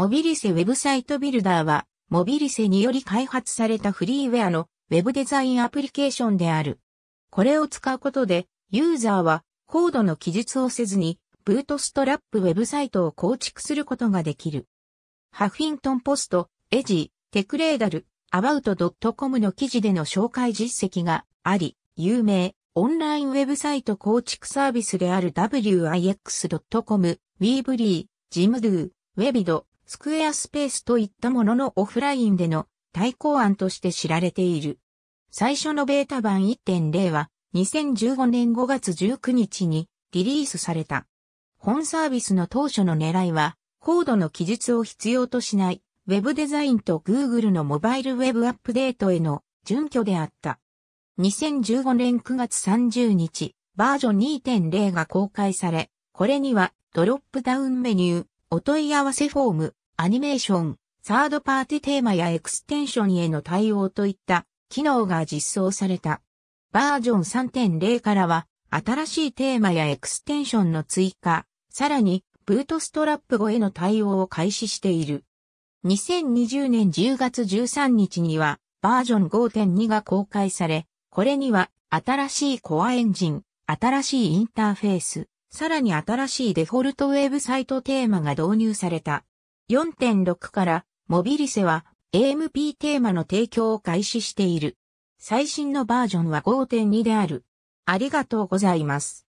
モビリセウェブサイトビルダーは、モビリセにより開発されたフリーウェアのウェブデザインアプリケーションである。これを使うことで、ユーザーはコードの記述をせずに、ブートストラップウェブサイトを構築することができる。ハフィントンポスト、エジテクレーダル、アバウト .com の記事での紹介実績があり、有名、オンラインウェブサイト構築サービスである wix.com、ウィーブリー、ジムドゥ、ウェビド、スクエアスペースといったもののオフラインでの対抗案として知られている。最初のベータ版1.0は2015年5月19日にリリースされた。本サービスの当初の狙いは、コードの記述を必要としない、ウェブデザインと Google のモバイルウェブアップデートへの準拠であった。2015年9月30日、バージョン2.0が公開され、これにはドロップダウンメニュー、お問い合わせフォーム、アニメーション、サードパーティテーマやエクステンションへの対応といった機能が実装された。バージョン3.0からは新しいテーマやエクステンションの追加、さらにブートストラップ後への対応を開始している。2020年10月13日にはバージョン5.2が公開され、これには新しいコアエンジン、新しいインターフェース、さらに新しいデフォルトウェブサイトテーマが導入された。4.6からモビリセは AMP テーマの提供を開始している。最新のバージョンは5.2である。ありがとうございます。